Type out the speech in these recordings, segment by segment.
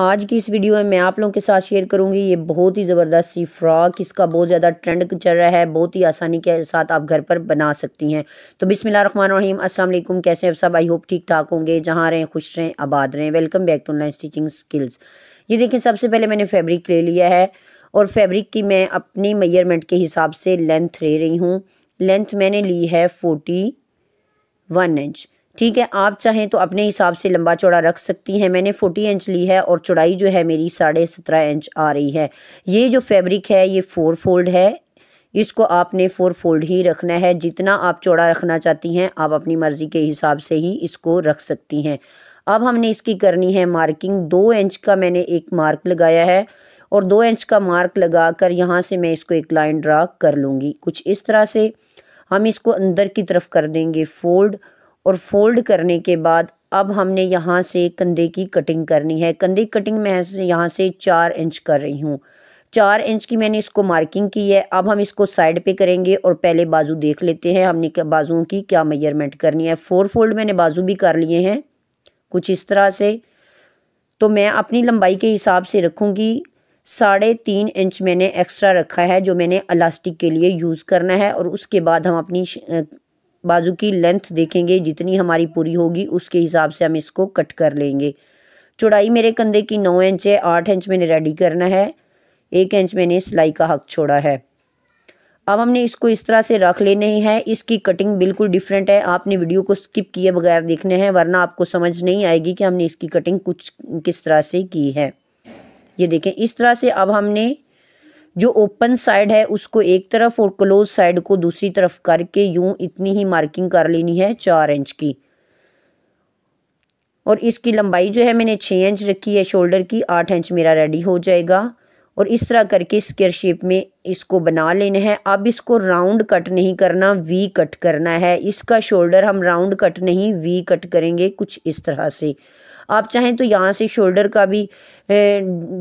आज की इस वीडियो में मैं आप लोगों के साथ शेयर करूंगी ये बहुत ही ज़बरदस्त सी फ्रॉक इसका बहुत ज़्यादा ट्रेंड चल रहा है बहुत ही आसानी के साथ आप घर पर बना सकती हैं तो बिसमिल रहीम अस्सलाम वालेकुम कैसे हैं सब आई होप ठीक ठाक होंगे जहाँ रहें खुश रहें आबाद रहें welcome back to online stitching skills ये देखें सबसे पहले मैंने फेब्रिक ले लिया है और फैब्रिक की मैं अपनी मेयरमेंट के हिसाब से लेंथ ले रही हूँ लेंथ मैंने ली है फोटी वन इंच ठीक है आप चाहें तो अपने हिसाब से लंबा चौड़ा रख सकती हैं मैंने फोर्टी इंच ली है और चौड़ाई जो है मेरी साढ़े सत्रह इंच आ रही है ये जो फैब्रिक है ये फोर फोल्ड है इसको आपने फोर फोल्ड ही रखना है जितना आप चौड़ा रखना चाहती हैं आप अपनी मर्ज़ी के हिसाब से ही इसको रख सकती हैं अब हमने इसकी करनी है मार्किंग दो इंच का मैंने एक मार्क लगाया है और दो इंच का मार्क लगा कर यहाँ से मैं इसको एक लाइन ड्रा कर लूँगी कुछ इस तरह से हम इसको अंदर की तरफ कर देंगे फोल्ड और फोल्ड करने के बाद अब हमने यहाँ से कंधे की कटिंग करनी है कंधे की कटिंग मैं यहाँ से चार इंच कर रही हूँ चार इंच की मैंने इसको मार्किंग की है अब हम इसको साइड पे करेंगे और पहले बाजू देख लेते हैं हमने बाजुओं की क्या मेजरमेंट करनी है फोर फोल्ड मैंने बाजू भी कर लिए हैं कुछ इस तरह से तो मैं अपनी लंबाई के हिसाब से रखूँगी साढ़े तीन इंच मैंने एक्स्ट्रा रखा है जो मैंने अलास्टिक के लिए यूज़ करना है और उसके बाद हम अपनी बाजू की लेंथ देखेंगे जितनी हमारी पूरी होगी उसके हिसाब से हम इसको कट कर लेंगे चौड़ाई मेरे कंधे की नौ इंच है आठ इंच मैंने रेडी करना है एक इंच मैंने सिलाई का हक छोड़ा है अब हमने इसको इस तरह से रख लेने हैं इसकी कटिंग बिल्कुल डिफरेंट है आपने वीडियो को स्किप किए बगैर देखने हैं वरना आपको समझ नहीं आएगी कि हमने इसकी कटिंग कुछ किस तरह से की है ये देखें इस तरह से अब हमने जो ओपन साइड है उसको एक तरफ और क्लोज साइड को दूसरी तरफ करके यूं इतनी ही मार्किंग कर लेनी है चार इंच की और इसकी लंबाई जो है मैंने छः इंच रखी है शोल्डर की आठ इंच मेरा रेडी हो जाएगा और इस तरह करके स्केयर शेप में इसको बना लेना है अब इसको राउंड कट नहीं करना वी कट करना है इसका शोल्डर हम राउंड कट नहीं वी कट करेंगे कुछ इस तरह से आप चाहें तो यहाँ से शोल्डर का भी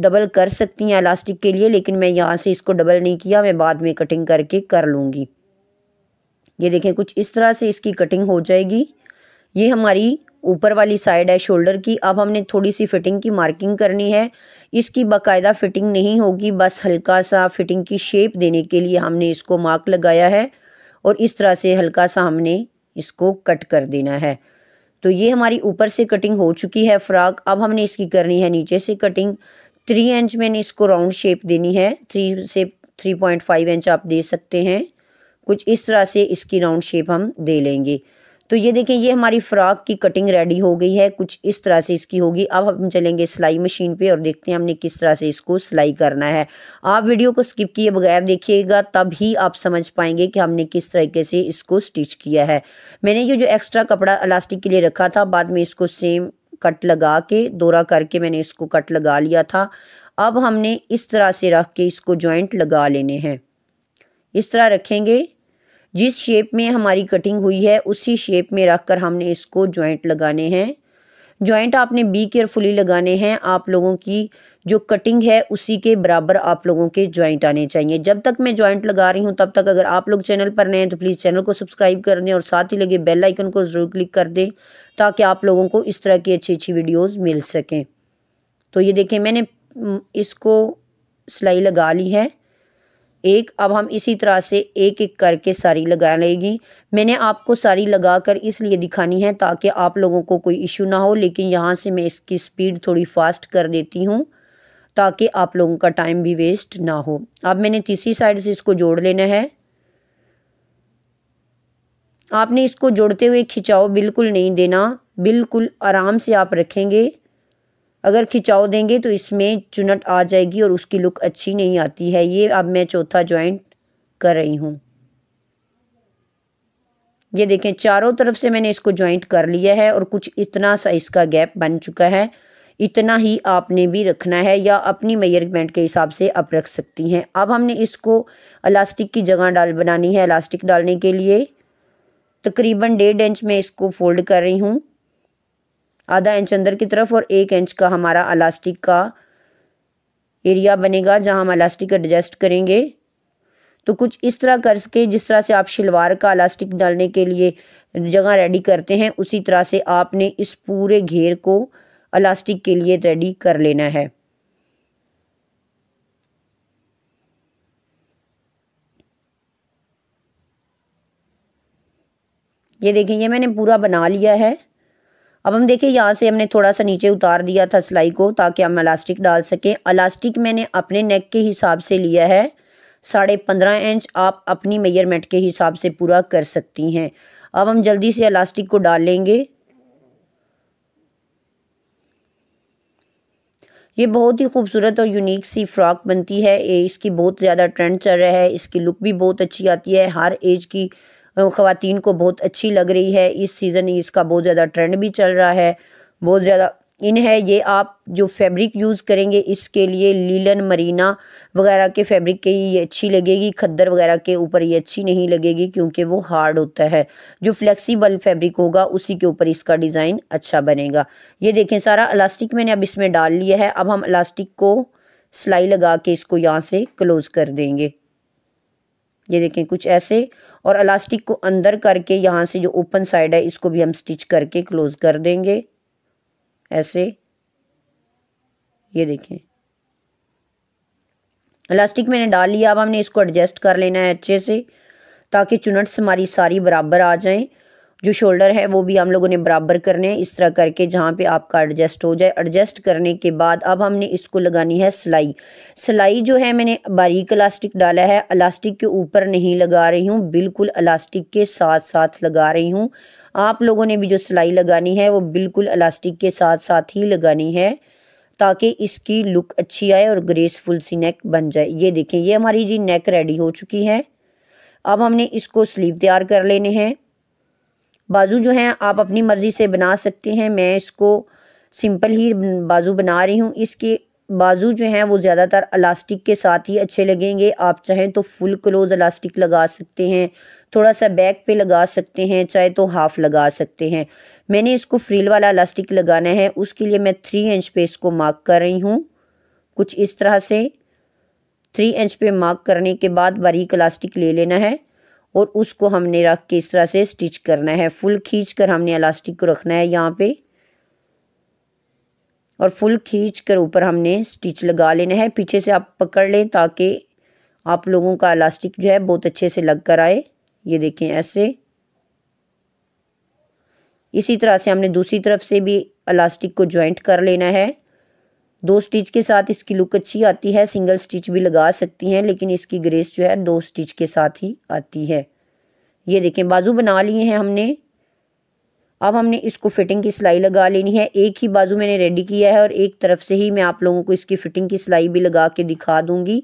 डबल कर सकती हैं इलास्टिक के लिए लेकिन मैं यहाँ से इसको डबल नहीं किया मैं बाद में कटिंग करके कर लूँगी ये देखें कुछ इस तरह से इसकी कटिंग हो जाएगी ये हमारी ऊपर वाली साइड है शोल्डर की अब हमने थोड़ी सी फिटिंग की मार्किंग करनी है इसकी बाकायदा फिटिंग नहीं होगी बस हल्का सा फिटिंग की शेप देने के लिए हमने इसको मार्क लगाया है और इस तरह से हल्का सा हमने इसको कट कर देना है तो ये हमारी ऊपर से कटिंग हो चुकी है फ्रॉक अब हमने इसकी करनी है नीचे से कटिंग थ्री इंच मैंने इसको राउंड शेप देनी है थ्री से थ्री पॉइंट फाइव इंच आप दे सकते हैं कुछ इस तरह से इसकी राउंड शेप हम दे लेंगे तो ये देखें ये हमारी फ़्रॉक की कटिंग रेडी हो गई है कुछ इस तरह से इसकी होगी अब हम चलेंगे सिलाई मशीन पे और देखते हैं हमने किस तरह से इसको सिलाई करना है आप वीडियो को स्किप किए बगैर देखिएगा तब ही आप समझ पाएंगे कि हमने किस तरीके से इसको स्टिच किया है मैंने ये जो एक्स्ट्रा कपड़ा इलास्टिक के लिए रखा था बाद में इसको सेम कट लगा के दौरा करके मैंने इसको कट लगा लिया था अब हमने इस तरह से रख के इसको जॉइंट लगा लेने हैं इस तरह रखेंगे जिस शेप में हमारी कटिंग हुई है उसी शेप में रख कर हमने इसको जॉइंट लगाने हैं जॉइंट आपने बी केयरफुली लगाने हैं आप लोगों की जो कटिंग है उसी के बराबर आप लोगों के जॉइंट आने चाहिए जब तक मैं जॉइंट लगा रही हूँ तब तक अगर आप लोग चैनल पर नए हैं तो प्लीज़ चैनल को सब्सक्राइब कर दें और साथ ही लगे बेल आइकन को ज़रूर क्लिक कर दें ताकि आप लोगों को इस तरह की अच्छी अच्छी वीडियोज़ मिल सकें तो ये देखें मैंने इसको सिलाई लगा ली है एक अब हम इसी तरह से एक एक करके सारी लगा लेगी मैंने आपको सारी लगा कर इसलिए दिखानी है ताकि आप लोगों को कोई इशू ना हो लेकिन यहाँ से मैं इसकी स्पीड थोड़ी फास्ट कर देती हूँ ताकि आप लोगों का टाइम भी वेस्ट ना हो अब मैंने तीसरी साइड से इसको जोड़ लेना है आपने इसको जोड़ते हुए खिंचाव बिल्कुल नहीं देना बिल्कुल आराम से आप रखेंगे अगर खिंचाव देंगे तो इसमें चुनट आ जाएगी और उसकी लुक अच्छी नहीं आती है ये अब मैं चौथा ज्वाइंट कर रही हूँ ये देखें चारों तरफ से मैंने इसको ज्वाइंट कर लिया है और कुछ इतना सा इसका गैप बन चुका है इतना ही आपने भी रखना है या अपनी मेजरमेंट के हिसाब से आप रख सकती हैं अब हमने इसको अलास्टिक की जगह डाल बनानी है अलास्टिक डालने के लिए तकरीबन डेढ़ इंच में इसको फोल्ड कर रही हूँ आधा इंच अंदर की तरफ और एक इंच का हमारा अलास्टिक का एरिया बनेगा जहां हम अलास्टिक एडजस्ट करेंगे तो कुछ इस तरह कर सके जिस तरह से आप शलवार का अलास्टिक डालने के लिए जगह रेडी करते हैं उसी तरह से आपने इस पूरे घेर को अलास्टिक के लिए रेडी कर लेना है ये देखें ये मैंने पूरा बना लिया है अब हम देखें यहाँ से हमने थोड़ा सा नीचे उतार दिया था सिलाई को ताकि हम अलास्टिक डाल सकें अलास्टिक मैंने अपने नेक के हिसाब से लिया है साढ़े पंद्रह इंच आप अपनी मेजरमेंट के हिसाब से पूरा कर सकती हैं अब हम जल्दी से अलास्टिक को डाल लेंगे ये बहुत ही खूबसूरत और यूनिक सी फ्रॉक बनती है इसकी बहुत ज़्यादा ट्रेंड चल रहा है इसकी लुक भी बहुत अच्छी आती है हर एज की ख़वान को बहुत अच्छी लग रही है इस सीज़न इसका बहुत ज़्यादा ट्रेंड भी चल रहा है बहुत ज़्यादा इन है ये आप जो फैब्रिक यूज़ करेंगे इसके लिए लीलन मरीना वगैरह के फैब्रिक के ये अच्छी लगेगी खद्दर वगैरह के ऊपर ये अच्छी नहीं लगेगी क्योंकि वो हार्ड होता है जो फ्लेक्सिबल फैब्रिक होगा उसी के ऊपर इसका डिज़ाइन अच्छा बनेगा ये देखें सारा इलास्टिक मैंने अब इसमें डाल लिया है अब हम इलास्टिक को सिलाई लगा के इसको यहाँ से क्लोज़ कर देंगे ये देखें कुछ ऐसे और अलास्टिक को अंदर करके यहाँ से जो ओपन साइड है इसको भी हम स्टिच करके क्लोज़ कर देंगे ऐसे ये देखें इलास्टिक मैंने डाल लिया अब हमने इसको एडजस्ट कर लेना है अच्छे से ताकि चुनट्स हमारी सारी बराबर आ जाएं जो शोल्डर है वो भी हम लोगों ने बराबर करने हैं इस तरह करके जहाँ पे आपका एडजस्ट हो जाए एडजस्ट करने के बाद अब हमने इसको लगानी है सिलाई सिलाई जो है मैंने बारीक इलास्टिक डाला है इलास्टिक के ऊपर नहीं लगा रही हूँ बिल्कुल इलास्टिक के साथ साथ लगा रही हूँ आप लोगों ने भी जो सिलाई लगानी है वो बिल्कुल इलास्टिक के साथ साथ ही लगानी है ताकि इसकी लुक अच्छी आए और ग्रेसफुल सी नेक बन जाए ये देखें ये हमारी जी नेक रेडी हो चुकी है अब हमने इसको स्लीव तैयार कर लेने हैं बाजू जो हैं आप अपनी मर्ज़ी से बना सकते हैं मैं इसको सिंपल ही बाजू बना रही हूँ इसके बाजू जो हैं वो ज़्यादातर अलास्टिक के साथ ही अच्छे लगेंगे आप चाहें तो फुल क्लोज अलास्टिक लगा सकते हैं थोड़ा सा बैक पे लगा सकते हैं चाहे तो हाफ़ लगा सकते हैं मैंने इसको फ्रील वाला अलास्टिक लगाना है उसके लिए मैं थ्री इंच पे इसको मार्क कर रही हूँ कुछ इस तरह से थ्री इंच पे मार्क करने के बाद बारीक इलास्टिक ले लेना है और उसको हमने रख के इस तरह से स्टिच करना है फुल खींच कर हमने इलास्टिक को रखना है यहाँ पे और फुल खींच कर ऊपर हमने स्टिच लगा लेना है पीछे से आप पकड़ लें ताकि आप लोगों का इलास्टिक जो है बहुत अच्छे से लग कर आए ये देखें ऐसे इसी तरह से हमने दूसरी तरफ से भी इलास्टिक को ज्वाइंट कर लेना है दो स्टिच के साथ इसकी लुक अच्छी आती है सिंगल स्टिच भी लगा सकती हैं लेकिन इसकी ग्रेस जो है दो स्टिच के साथ ही आती है ये देखें बाजू बना लिए हैं हमने अब हमने इसको फिटिंग की सिलाई लगा लेनी है एक ही बाजू मैंने रेडी किया है और एक तरफ से ही मैं आप लोगों को इसकी फिटिंग की सिलाई भी लगा के दिखा दूंगी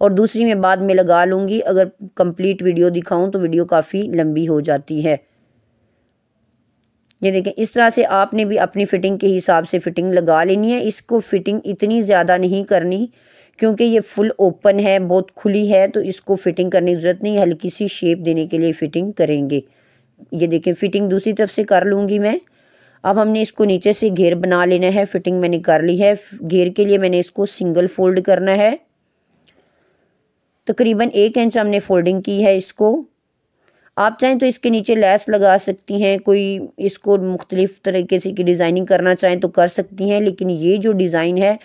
और दूसरी मैं बाद में लगा लूँगी अगर कंप्लीट वीडियो दिखाऊँ तो वीडियो काफ़ी लंबी हो जाती है ये देखें इस तरह से आपने भी अपनी फ़िटिंग के हिसाब से फ़िटिंग लगा लेनी है इसको फ़िटिंग इतनी ज़्यादा नहीं करनी क्योंकि ये फुल ओपन है बहुत खुली है तो इसको फ़िटिंग करने की ज़रूरत नहीं हल्की सी शेप देने के लिए फ़िटिंग करेंगे ये देखें फ़िटिंग दूसरी तरफ से कर लूँगी मैं अब हमने इसको नीचे से घेर बना लेना है फ़िटिंग मैंने कर ली है घेर के लिए मैंने इसको सिंगल फ़ोल्ड करना है तकरीबन एक इंच हमने फ़ोल्डिंग की है इसको आप चाहें तो इसके नीचे लैस लगा सकती हैं कोई इसको मुख्तलिफ़ तरीके से की डिज़ाइनिंग करना चाहें तो कर सकती हैं लेकिन ये जो डिज़ाइन है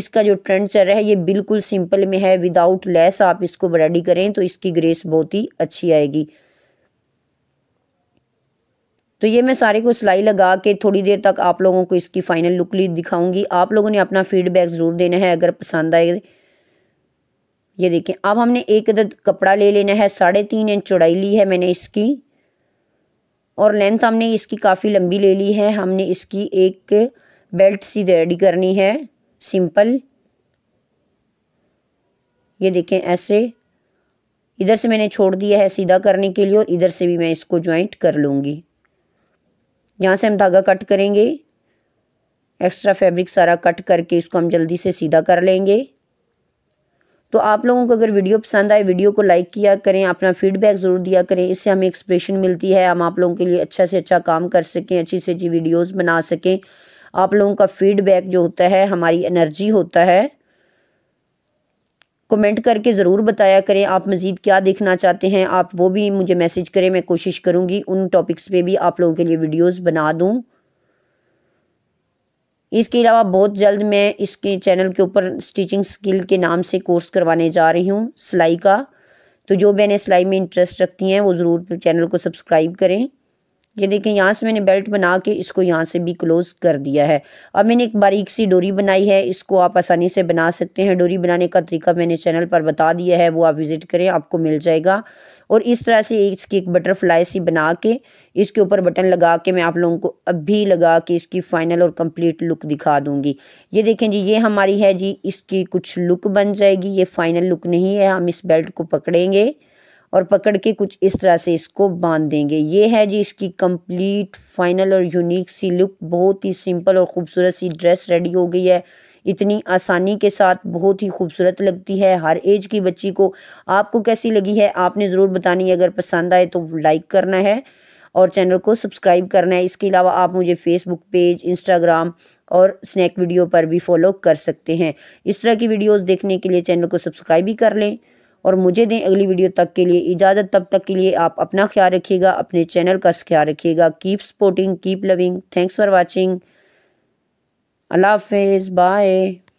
इसका जो ट्रेंड चल रहा है ये बिल्कुल सिंपल में है विदाउट लेस आप इसको रेडी करें तो इसकी ग्रेस बहुत ही अच्छी आएगी तो ये मैं सारे को सिलाई लगा के थोड़ी देर तक आप लोगों को इसकी फ़ाइनल लुक ली दिखाऊंगी आप लोगों ने अपना फीडबैक ज़रूर देना है अगर पसंद आए ये देखें अब हमने एक अदद कपड़ा ले लेना है साढ़े तीन इंच चौड़ाई ली है मैंने इसकी और लेंथ हमने इसकी काफ़ी लंबी ले ली है हमने इसकी एक बेल्ट सी रेडी करनी है सिंपल ये देखें ऐसे इधर से मैंने छोड़ दिया है सीधा करने के लिए और इधर से भी मैं इसको ज्वाइंट कर लूँगी यहाँ से हम धागा कट करेंगे एक्स्ट्रा फैब्रिक सारा कट करके इसको हम जल्दी से सीधा कर लेंगे तो आप लोगों को अगर वीडियो पसंद आए वीडियो को लाइक किया करें अपना फीडबैक ज़रूर दिया करें इससे हमें एक्सप्रेशन मिलती है हम आप लोगों के लिए अच्छा से अच्छा काम कर सकें अच्छी से अच्छी वीडियोज़ बना सकें आप लोगों का फीडबैक जो होता है हमारी एनर्जी होता है कमेंट करके ज़रूर बताया करें आप मज़ीद क्या देखना चाहते हैं आप वो भी मुझे मैसेज करें मैं कोशिश करूँगी उन टॉपिक्स पे भी आप लोगों के लिए वीडियोस बना दूँ इसके अलावा बहुत जल्द मैं इसके चैनल के ऊपर स्टिचिंग स्किल के नाम से कोर्स करवाने जा रही हूँ सिलाई का तो जो मैंने सिलाई में इंटरेस्ट रखती हैं वो ज़रूर चैनल को सब्सक्राइब करें ये देखें यहाँ से मैंने बेल्ट बना के इसको यहाँ से भी क्लोज़ कर दिया है अब मैंने एक बारीक सी डोरी बनाई है इसको आप आसानी से बना सकते हैं डोरी बनाने का तरीका मैंने चैनल पर बता दिया है वो आप विज़िट करें आपको मिल जाएगा और इस तरह से इसकी एक बटरफ्लाई सी बना के इसके ऊपर बटन लगा के मैं आप लोगों को अभी लगा के इसकी फ़ाइनल और कंप्लीट लुक दिखा दूंगी ये देखें जी ये हमारी है जी इसकी कुछ लुक बन जाएगी ये फ़ाइनल लुक नहीं है हम इस बेल्ट को पकड़ेंगे और पकड़ के कुछ इस तरह से इसको बांध देंगे ये है जी इसकी कंप्लीट फाइनल और यूनिक सी लुक बहुत ही सिंपल और ख़ूबसूरत सी ड्रेस रेडी हो गई है इतनी आसानी के साथ बहुत ही खूबसूरत लगती है हर एज की बच्ची को आपको कैसी लगी है आपने ज़रूर बतानी है अगर पसंद आए तो लाइक करना है और चैनल को सब्सक्राइब करना है इसके अलावा आप मुझे फेसबुक पेज इंस्टाग्राम और स्नैक वीडियो पर भी फॉलो कर सकते हैं इस तरह की वीडियोज़ देखने के लिए चैनल को सब्सक्राइब भी कर लें और मुझे दें अगली वीडियो तक के लिए इजाज़त तब तक के लिए आप अपना ख्याल रखिएगा अपने चैनल का ख्याल रखिएगा keep supporting keep loving thanks for watching अल्लाह हाफिज़ बाय